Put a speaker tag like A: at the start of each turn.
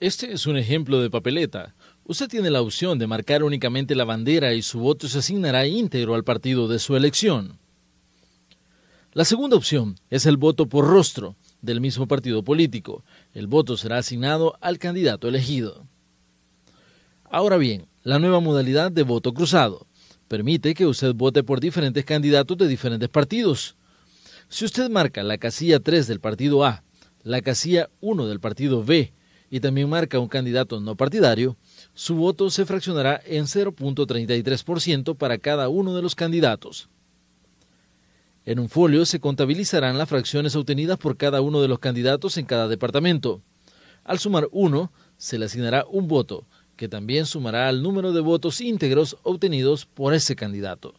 A: Este es un ejemplo de papeleta. Usted tiene la opción de marcar únicamente la bandera y su voto se asignará íntegro al partido de su elección. La segunda opción es el voto por rostro del mismo partido político. El voto será asignado al candidato elegido. Ahora bien, la nueva modalidad de voto cruzado permite que usted vote por diferentes candidatos de diferentes partidos. Si usted marca la casilla 3 del partido A, la casilla 1 del partido B, y también marca un candidato no partidario, su voto se fraccionará en 0.33% para cada uno de los candidatos. En un folio se contabilizarán las fracciones obtenidas por cada uno de los candidatos en cada departamento. Al sumar uno, se le asignará un voto, que también sumará al número de votos íntegros obtenidos por ese candidato.